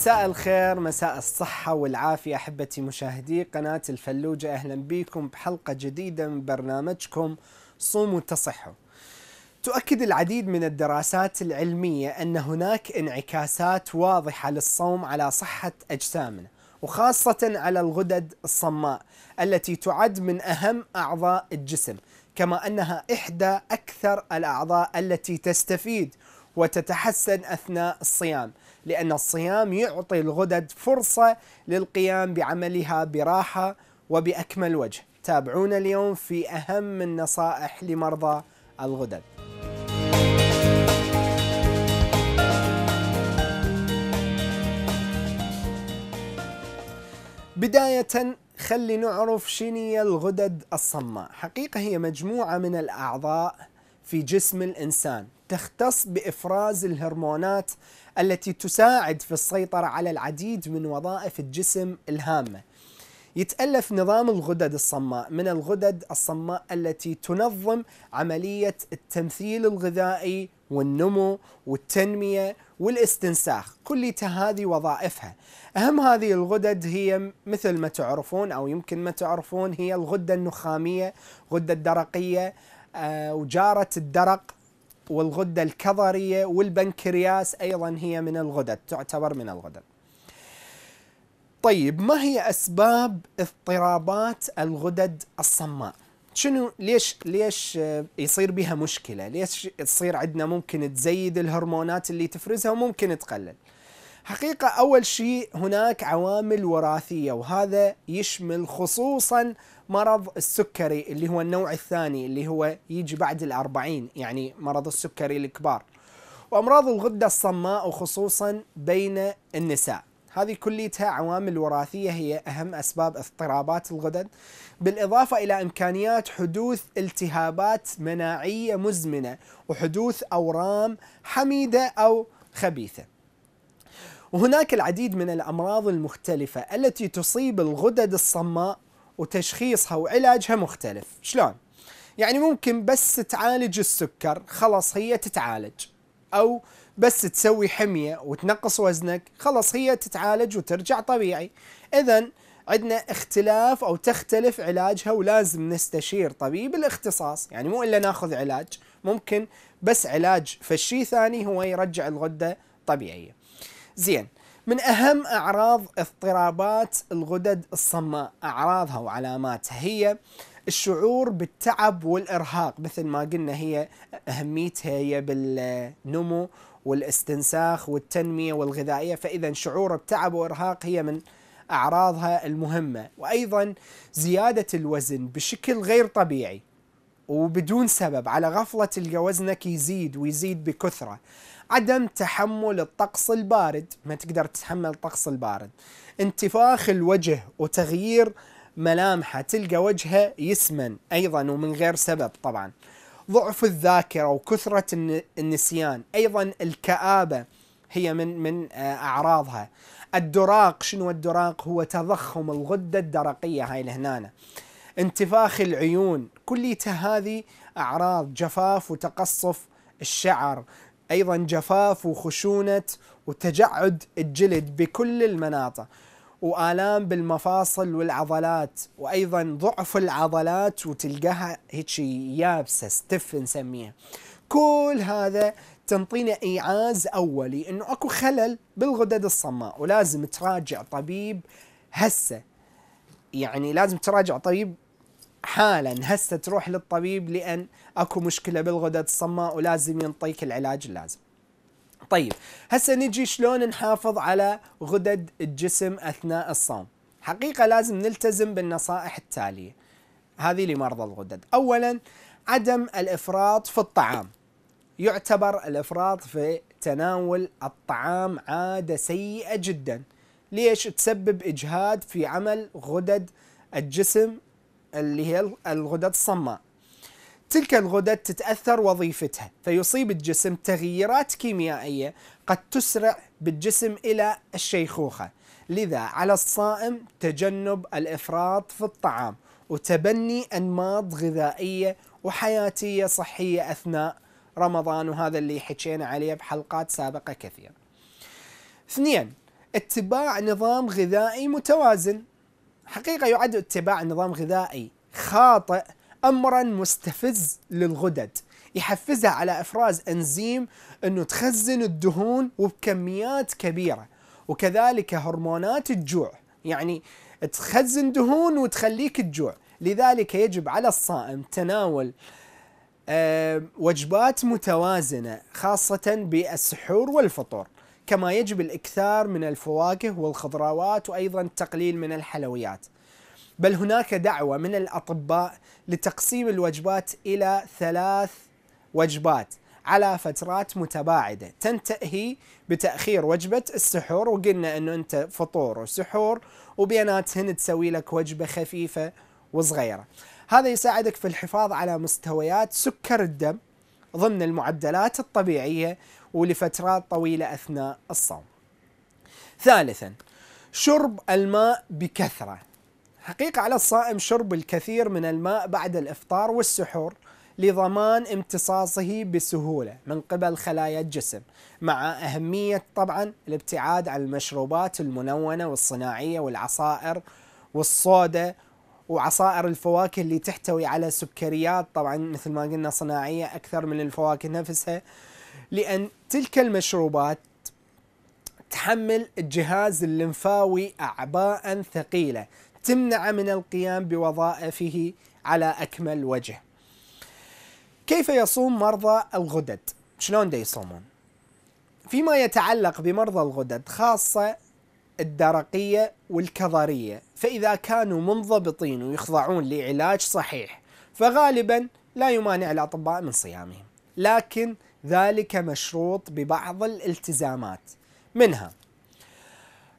مساء الخير مساء الصحة والعافية أحبتي مشاهدي قناة الفلوجة أهلا بكم بحلقة جديدة من برنامجكم صوموا تصحوا تؤكد العديد من الدراسات العلمية أن هناك انعكاسات واضحة للصوم على صحة أجسامنا وخاصة على الغدد الصماء التي تعد من أهم أعضاء الجسم كما أنها إحدى أكثر الأعضاء التي تستفيد وتتحسن اثناء الصيام، لان الصيام يعطي الغدد فرصه للقيام بعملها براحه وباكمل وجه. تابعونا اليوم في اهم النصائح لمرضى الغدد. بداية خلي نعرف شنية الغدد الصماء حقيقة هي مجموعة من الأعضاء في جسم الإنسان تختص بإفراز الهرمونات التي تساعد في السيطرة على العديد من وظائف الجسم الهامة يتألف نظام الغدد الصماء من الغدد الصماء التي تنظم عملية التمثيل الغذائي والنمو والتنمية والاستنساخ كل هذه وظائفها أهم هذه الغدد هي مثل ما تعرفون أو يمكن ما تعرفون هي الغدة النخامية غدة الدرقية آه، وجارة الدرق والغدة الكظرية والبنكرياس أيضا هي من الغدد تعتبر من الغدد طيب ما هي أسباب اضطرابات الغدد الصماء شنو ليش ليش يصير بها مشكله؟ ليش تصير عندنا ممكن تزيد الهرمونات اللي تفرزها وممكن تقلل؟ حقيقة أول شيء هناك عوامل وراثية وهذا يشمل خصوصا مرض السكري اللي هو النوع الثاني اللي هو يجي بعد الأربعين يعني مرض السكري الكبار وأمراض الغدة الصماء وخصوصا بين النساء هذه كليتها عوامل وراثية هي أهم أسباب اضطرابات الغدد بالإضافة إلى إمكانيات حدوث التهابات مناعية مزمنة وحدوث أورام حميدة أو خبيثة وهناك العديد من الأمراض المختلفة التي تصيب الغدد الصماء وتشخيصها وعلاجها مختلف شلون؟ يعني ممكن بس تعالج السكر خلاص هي تتعالج أو بس تسوي حمية وتنقص وزنك خلاص هي تتعالج وترجع طبيعي إذا عندنا اختلاف أو تختلف علاجها ولازم نستشير طبيب الاختصاص يعني مو إلا ناخذ علاج ممكن بس علاج فشي ثاني هو يرجع الغدة طبيعية زين من أهم أعراض اضطرابات الغدد الصماء أعراضها وعلاماتها هي الشعور بالتعب والإرهاق مثل ما قلنا هي أهميتها هي بالنمو والاستنساخ والتنمية والغذائية فإذا شعور بتعب وإرهاق هي من أعراضها المهمة وأيضا زيادة الوزن بشكل غير طبيعي وبدون سبب على غفلة تلقى وزنك يزيد ويزيد بكثرة عدم تحمل الطقس البارد ما تقدر تتحمل الطقس البارد انتفاخ الوجه وتغيير ملامحه تلقى وجهه يسمن ايضا ومن غير سبب طبعا ضعف الذاكره وكثره النسيان ايضا الكابه هي من من آه، اعراضها الدراق شنو الدراق هو تضخم الغده الدرقيه هاي لهنا انتفاخ العيون كليتها هذه اعراض جفاف وتقصف الشعر أيضا جفاف وخشونة وتجعد الجلد بكل المناطق وآلام بالمفاصل والعضلات وأيضا ضعف العضلات وتلقاها هيجي يابسة ستف نسميها كل هذا تنطينا إيعاز أولي أنه أكو خلل بالغدد الصماء ولازم تراجع طبيب هسه يعني لازم تراجع طبيب حالا هسه تروح للطبيب لان اكو مشكله بالغدد الصماء ولازم ينطيك العلاج اللازم. طيب هسه نجي شلون نحافظ على غدد الجسم اثناء الصوم. حقيقه لازم نلتزم بالنصائح التاليه. هذه لمرضى الغدد. اولا عدم الافراط في الطعام. يعتبر الافراط في تناول الطعام عاده سيئه جدا. ليش تسبب اجهاد في عمل غدد الجسم اللي هي الغدد الصماء تلك الغدد تتأثر وظيفتها فيصيب الجسم تغييرات كيميائية قد تسرع بالجسم إلى الشيخوخة لذا على الصائم تجنب الإفراط في الطعام وتبني أنماط غذائية وحياتية صحية أثناء رمضان وهذا اللي حكينا عليه بحلقات سابقة كثيرة اثنين اتباع نظام غذائي متوازن حقيقة يعد اتباع نظام غذائي خاطئ أمرا مستفز للغدد يحفزها على إفراز أنزيم أنه تخزن الدهون وبكميات كبيرة وكذلك هرمونات الجوع يعني تخزن دهون وتخليك تجوع لذلك يجب على الصائم تناول آه، وجبات متوازنة خاصة بالسحور والفطور كما يجب الاكثار من الفواكه والخضروات وايضا التقليل من الحلويات. بل هناك دعوه من الاطباء لتقسيم الوجبات الى ثلاث وجبات على فترات متباعده تنتهي بتاخير وجبه السحور وقلنا انه انت فطور وسحور وبيناتهن تسوي لك وجبه خفيفه وصغيره. هذا يساعدك في الحفاظ على مستويات سكر الدم ضمن المعدلات الطبيعيه ولفترات طويلة أثناء الصوم. ثالثا شرب الماء بكثرة حقيقة على الصائم شرب الكثير من الماء بعد الإفطار والسحور لضمان امتصاصه بسهولة من قبل خلايا الجسم مع أهمية طبعا الابتعاد عن المشروبات المنونة والصناعية والعصائر والصودا وعصائر الفواكه اللي تحتوي على سكريات طبعا مثل ما قلنا صناعية أكثر من الفواكه نفسها لأن تلك المشروبات تحمل الجهاز اللمفاوي أعباء ثقيلة تمنعه من القيام بوظائفه على أكمل وجه كيف يصوم مرضى الغدد؟ شلون دي يصومون؟ فيما يتعلق بمرضى الغدد خاصة الدرقية والكظرية فإذا كانوا منضبطين ويخضعون لعلاج صحيح فغالبا لا يمانع الأطباء من صيامهم لكن ذلك مشروط ببعض الالتزامات منها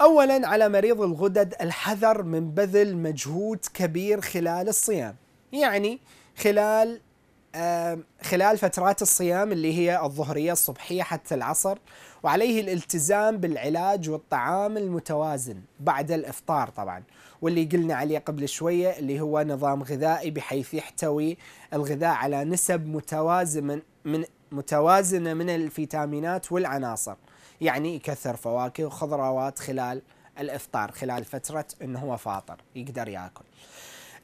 اولا على مريض الغدد الحذر من بذل مجهود كبير خلال الصيام يعني خلال خلال فترات الصيام اللي هي الظهرية الصبحية حتى العصر وعليه الالتزام بالعلاج والطعام المتوازن بعد الإفطار طبعا واللي قلنا عليه قبل شوية اللي هو نظام غذائي بحيث يحتوي الغذاء على نسب متوازن من متوازنة من الفيتامينات والعناصر يعني يكثر فواكه وخضروات خلال الإفطار خلال فترة أنه هو فاطر يقدر يأكل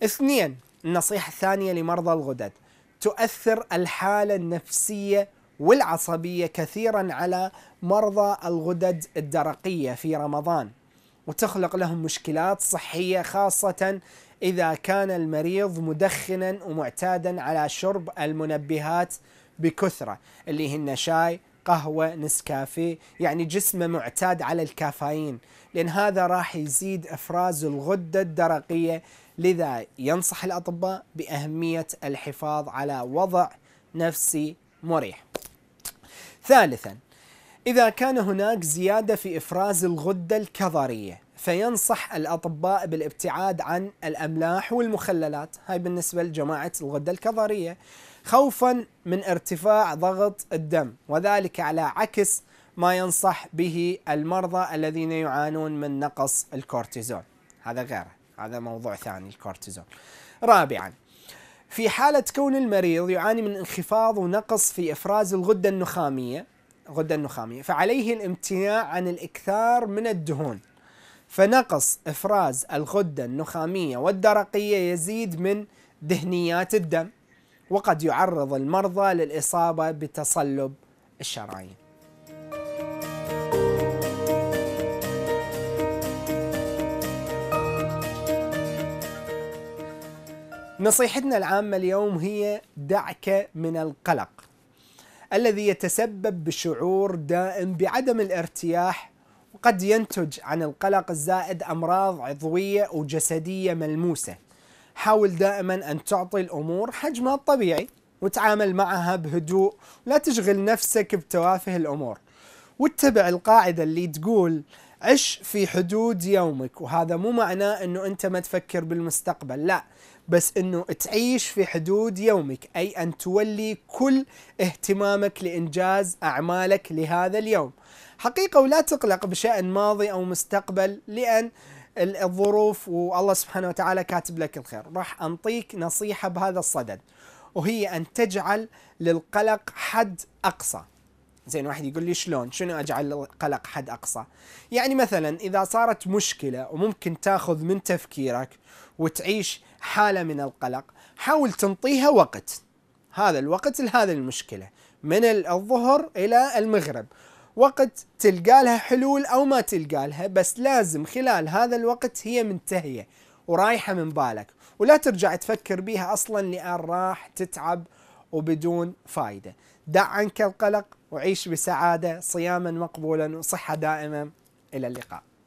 اثنين النصيحة الثانية لمرضى الغدد تؤثر الحالة النفسية والعصبية كثيرا على مرضى الغدد الدرقية في رمضان وتخلق لهم مشكلات صحية خاصة إذا كان المريض مدخنا ومعتادا على شرب المنبهات بكثرة اللي هن شاي قهوة نسكافيه يعني جسمه معتاد على الكافيين لأن هذا راح يزيد إفراز الغدة الدرقية لذا ينصح الأطباء بأهمية الحفاظ على وضع نفسي مريح ثالثا إذا كان هناك زيادة في إفراز الغدة الكظرية فينصح الأطباء بالابتعاد عن الأملاح والمخللات هاي بالنسبة لجماعة الغدة الكظرية خوفا من ارتفاع ضغط الدم وذلك على عكس ما ينصح به المرضى الذين يعانون من نقص الكورتيزون هذا غيره هذا موضوع ثاني الكورتيزون رابعا في حالة كون المريض يعاني من انخفاض ونقص في إفراز الغدة النخامية الغدة النخامية فعليه الامتناع عن الإكثار من الدهون فنقص إفراز الغدة النخامية والدرقية يزيد من دهنيات الدم وقد يعرض المرضى للإصابة بتصلب الشرايين نصيحتنا العامة اليوم هي دعك من القلق الذي يتسبب بشعور دائم بعدم الارتياح وقد ينتج عن القلق الزائد أمراض عضوية وجسدية ملموسة حاول دائما أن تعطي الأمور حجمها الطبيعي وتعامل معها بهدوء لا تشغل نفسك بتوافه الأمور واتبع القاعدة اللي تقول عش في حدود يومك وهذا مو معناه أنه أنت ما تفكر بالمستقبل لا بس أنه تعيش في حدود يومك أي أن تولي كل اهتمامك لإنجاز أعمالك لهذا اليوم حقيقة ولا تقلق بشأن ماضي أو مستقبل لأن الظروف والله سبحانه وتعالى كاتب لك الخير راح أنطيك نصيحة بهذا الصدد وهي أن تجعل للقلق حد أقصى زين واحد يقول لي شلون شنو أجعل للقلق حد أقصى يعني مثلا إذا صارت مشكلة وممكن تاخذ من تفكيرك وتعيش حالة من القلق حاول تنطيها وقت هذا الوقت لهذه المشكلة من الظهر إلى المغرب وقت تلقى لها حلول او ما تلقى لها بس لازم خلال هذا الوقت هي منتهيه ورايحه من بالك ولا ترجع تفكر بيها اصلا لان راح تتعب وبدون فائده دع عنك القلق وعيش بسعاده صياما مقبولا وصحه دائما الى اللقاء